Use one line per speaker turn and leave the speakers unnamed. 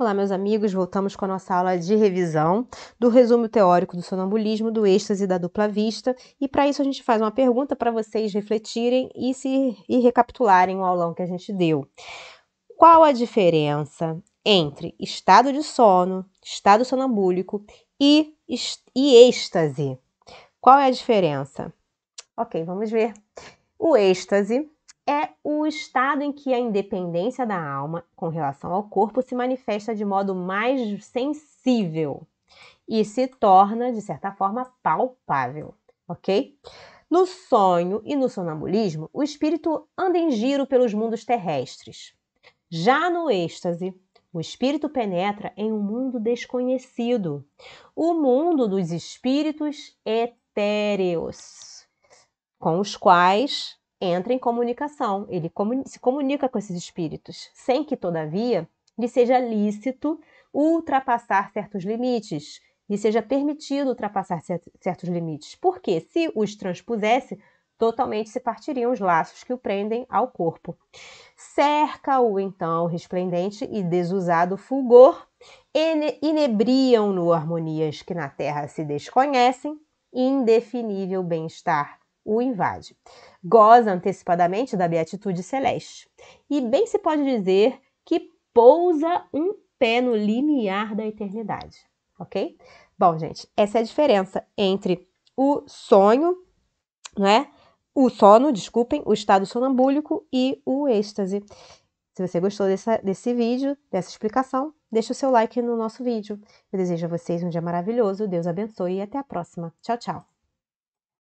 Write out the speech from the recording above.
Olá, meus amigos, voltamos com a nossa aula de revisão do resumo teórico do sonambulismo, do êxtase e da dupla vista. E para isso a gente faz uma pergunta para vocês refletirem e se e recapitularem o aulão que a gente deu. Qual a diferença entre estado de sono, estado sonambúlico e, e êxtase? Qual é a diferença? Ok, vamos ver. O êxtase é o estado em que a independência da alma com relação ao corpo se manifesta de modo mais sensível e se torna, de certa forma, palpável, ok? No sonho e no sonambulismo, o espírito anda em giro pelos mundos terrestres. Já no êxtase, o espírito penetra em um mundo desconhecido, o mundo dos espíritos etéreos, com os quais entra em comunicação, ele se comunica com esses espíritos, sem que, todavia, lhe seja lícito ultrapassar certos limites, lhe seja permitido ultrapassar certos limites, porque se os transpusesse, totalmente se partiriam os laços que o prendem ao corpo. Cerca-o então resplendente e desusado fulgor, inebriam-no harmonias que na terra se desconhecem, indefinível bem-estar o invade goza antecipadamente da beatitude celeste. E bem se pode dizer que pousa um pé no limiar da eternidade, ok? Bom, gente, essa é a diferença entre o sonho, né? O sono, desculpem, o estado sonambúlico e o êxtase. Se você gostou dessa, desse vídeo, dessa explicação, deixe o seu like no nosso vídeo. Eu desejo a vocês um dia maravilhoso, Deus abençoe e até a próxima. Tchau, tchau!